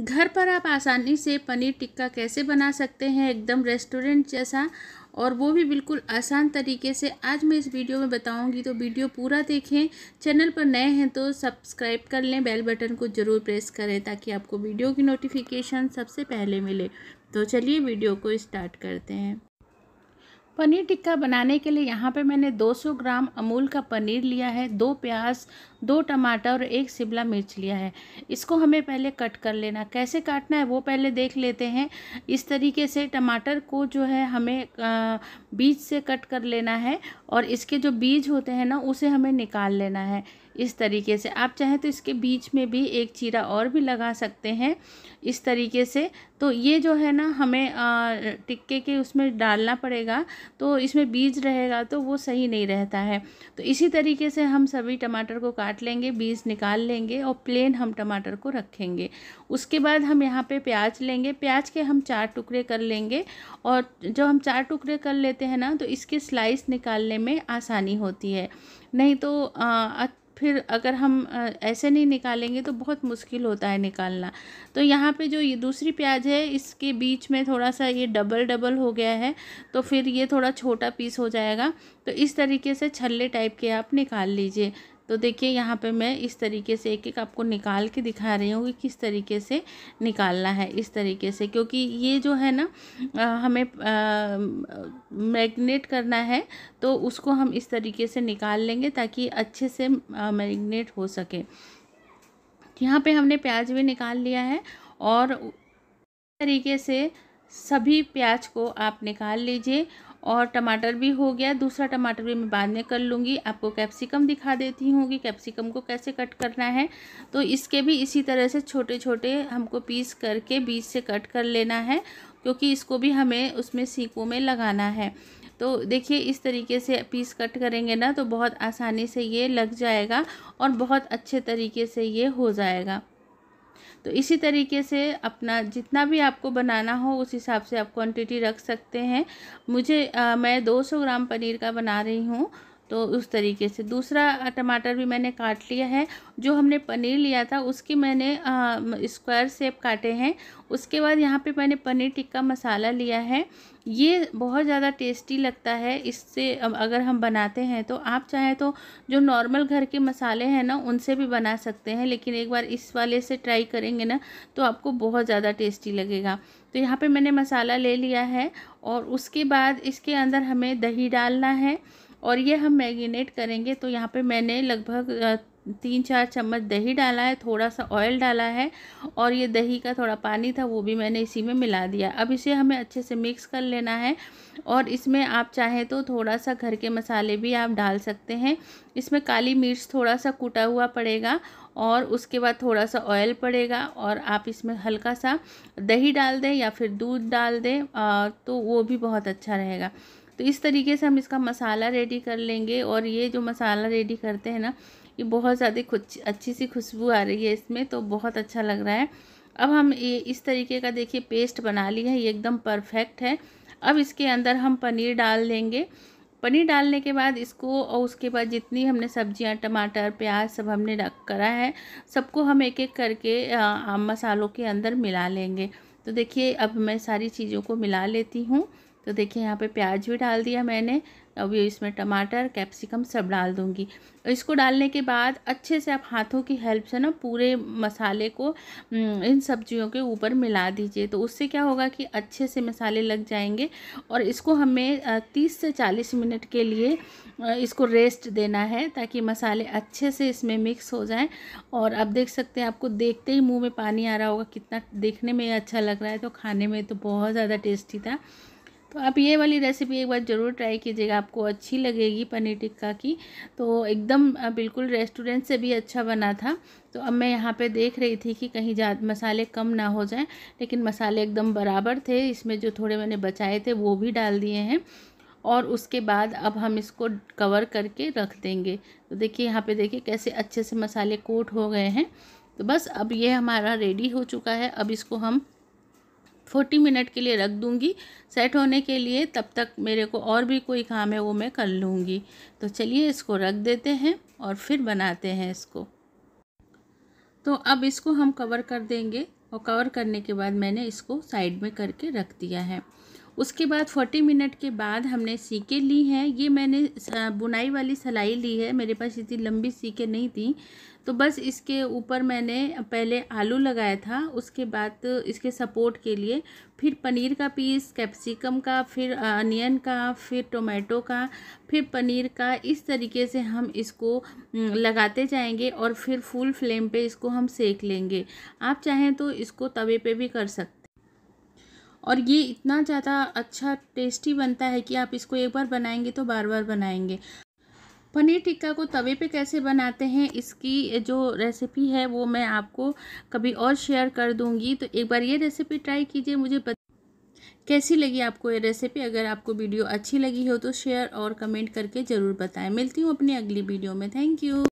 घर पर आप आसानी से पनीर टिक्का कैसे बना सकते हैं एकदम रेस्टोरेंट जैसा और वो भी बिल्कुल आसान तरीके से आज मैं इस वीडियो में बताऊंगी तो वीडियो पूरा देखें चैनल पर नए हैं तो सब्सक्राइब कर लें बेल बटन को ज़रूर प्रेस करें ताकि आपको वीडियो की नोटिफिकेशन सबसे पहले मिले तो चलिए वीडियो को स्टार्ट करते हैं पनीर टिक्का बनाने के लिए यहाँ पे मैंने 200 ग्राम अमूल का पनीर लिया है दो प्याज दो टमाटर और एक शिमला मिर्च लिया है इसको हमें पहले कट कर लेना कैसे काटना है वो पहले देख लेते हैं इस तरीके से टमाटर को जो है हमें बीज से कट कर लेना है और इसके जो बीज होते हैं ना उसे हमें निकाल लेना है इस तरीके से आप चाहें तो इसके बीच में भी एक चीरा और भी लगा सकते हैं इस तरीके से तो ये जो है ना हमें टिक्के के उसमें डालना पड़ेगा तो इसमें बीज रहेगा तो वो सही नहीं रहता है तो इसी तरीके से हम सभी टमाटर को काट लेंगे बीज निकाल लेंगे और प्लेन हम टमाटर को रखेंगे उसके बाद हम यहाँ पे प्याज लेंगे प्याज के हम चार टुकड़े कर लेंगे और जो हम चार टुकड़े कर लेते हैं ना तो इसके स्लाइस निकालने में आसानी होती है नहीं तो आ, फिर अगर हम ऐसे नहीं निकालेंगे तो बहुत मुश्किल होता है निकालना तो यहाँ पे जो ये दूसरी प्याज है इसके बीच में थोड़ा सा ये डबल डबल हो गया है तो फिर ये थोड़ा छोटा पीस हो जाएगा तो इस तरीके से छल्ले टाइप के आप निकाल लीजिए तो देखिए यहाँ पे मैं इस तरीके से एक एक आपको निकाल के दिखा रही हूँ कि किस तरीके से निकालना है इस तरीके से क्योंकि ये जो है ना हमें मैगनेट करना है तो उसको हम इस तरीके से निकाल लेंगे ताकि अच्छे से मैगनेट हो सके यहाँ पे हमने प्याज भी निकाल लिया है और तरीके से सभी प्याज को आप निकाल लीजिए और टमाटर भी हो गया दूसरा टमाटर भी मैं बाद में कर लूँगी आपको कैप्सिकम दिखा देती हूँ कि कैप्सिकम को कैसे कट करना है तो इसके भी इसी तरह से छोटे छोटे हमको पीस करके बीज से कट कर लेना है क्योंकि इसको भी हमें उसमें सीकों में लगाना है तो देखिए इस तरीके से पीस कट करेंगे ना तो बहुत आसानी से ये लग जाएगा और बहुत अच्छे तरीके से ये हो जाएगा तो इसी तरीके से अपना जितना भी आपको बनाना हो उस हिसाब से आप क्वांटिटी रख सकते हैं मुझे आ, मैं 200 ग्राम पनीर का बना रही हूँ तो उस तरीके से दूसरा टमाटर भी मैंने काट लिया है जो हमने पनीर लिया था उसकी मैंने स्क्वायर शेप काटे हैं उसके बाद यहाँ पे मैंने पनीर टिक्का मसाला लिया है ये बहुत ज़्यादा टेस्टी लगता है इससे अगर हम बनाते हैं तो आप चाहें तो जो नॉर्मल घर के मसाले हैं ना उनसे भी बना सकते हैं लेकिन एक बार इस वाले से ट्राई करेंगे ना तो आपको बहुत ज़्यादा टेस्टी लगेगा तो यहाँ पर मैंने मसाला ले लिया है और उसके बाद इसके अंदर हमें दही डालना है और ये हम मैगिनेट करेंगे तो यहाँ पे मैंने लगभग तीन चार चम्मच दही डाला है थोड़ा सा ऑयल डाला है और ये दही का थोड़ा पानी था वो भी मैंने इसी में मिला दिया अब इसे हमें अच्छे से मिक्स कर लेना है और इसमें आप चाहें तो थोड़ा सा घर के मसाले भी आप डाल सकते हैं इसमें काली मिर्च थोड़ा सा कूटा हुआ पड़ेगा और उसके बाद थोड़ा सा ऑयल पड़ेगा और आप इसमें हल्का सा दही डाल दें या फिर दूध डाल दें तो वो भी बहुत अच्छा रहेगा तो इस तरीके से हम इसका मसाला रेडी कर लेंगे और ये जो मसाला रेडी करते हैं ना ये बहुत ज़्यादा कुछ अच्छी सी खुशबू आ रही है इसमें तो बहुत अच्छा लग रहा है अब हम ये इस तरीके का देखिए पेस्ट बना लिया है ये एकदम परफेक्ट है अब इसके अंदर हम पनीर डाल देंगे पनीर डालने के बाद इसको और उसके बाद जितनी हमने सब्जियां टमाटर प्याज सब हमने रख करा है सबको हम एक एक करके आ, मसालों के अंदर मिला लेंगे तो देखिए अब मैं सारी चीज़ों को मिला लेती हूँ तो देखिए यहाँ पे प्याज भी डाल दिया मैंने अभी इसमें टमाटर कैप्सिकम सब डाल दूँगी इसको डालने के बाद अच्छे से आप हाथों की हेल्प से ना पूरे मसाले को हम्म, इन सब्जियों के ऊपर मिला दीजिए तो उससे क्या होगा कि अच्छे से मसाले लग जाएंगे और इसको हमें तीस से चालीस मिनट के लिए इसको रेस्ट देना है ताकि मसाले अच्छे से इसमें मिक्स हो जाएँ और अब देख सकते हैं आपको देखते ही मुँह में पानी आ रहा होगा कितना देखने में अच्छा लग रहा है तो खाने में तो बहुत ज़्यादा टेस्टी था तो आप ये वाली रेसिपी एक बार ज़रूर ट्राई कीजिएगा आपको अच्छी लगेगी पनीर टिक्का की तो एकदम बिल्कुल रेस्टोरेंट से भी अच्छा बना था तो अब मैं यहाँ पे देख रही थी कि कहीं जा मसाले कम ना हो जाएं लेकिन मसाले एकदम बराबर थे इसमें जो थोड़े मैंने बचाए थे वो भी डाल दिए हैं और उसके बाद अब हम इसको कवर करके रख देंगे तो देखिए यहाँ पर देखिए कैसे अच्छे से मसाले कोट हो गए हैं तो बस अब ये हमारा रेडी हो चुका है अब इसको हम फोर्टी मिनट के लिए रख दूँगी सेट होने के लिए तब तक मेरे को और भी कोई काम है वो मैं कर लूँगी तो चलिए इसको रख देते हैं और फिर बनाते हैं इसको तो अब इसको हम कवर कर देंगे और कवर करने के बाद मैंने इसको साइड में करके रख दिया है उसके बाद फोर्टी मिनट के बाद हमने सीके ली हैं ये मैंने बुनाई वाली सलाई ली है मेरे पास इतनी लंबी सीके नहीं थी तो बस इसके ऊपर मैंने पहले आलू लगाया था उसके बाद इसके सपोर्ट के लिए फिर पनीर का पीस कैप्सिकम का फिर अनियन का फिर टोमेटो का फिर पनीर का इस तरीके से हम इसको लगाते जाएंगे और फिर फुल फ्लेम पे इसको हम सेक लेंगे आप चाहें तो इसको तवे पे भी कर सकते और ये इतना ज़्यादा अच्छा टेस्टी बनता है कि आप इसको एक बार बनाएंगे तो बार बार बनाएंगे पनीर टिक्का को तवे पे कैसे बनाते हैं इसकी जो रेसिपी है वो मैं आपको कभी और शेयर कर दूंगी तो एक बार ये रेसिपी ट्राई कीजिए मुझे बत... कैसी लगी आपको ये रेसिपी अगर आपको वीडियो अच्छी लगी हो तो शेयर और कमेंट करके ज़रूर बताएं मिलती हूँ अपनी अगली वीडियो में थैंक यू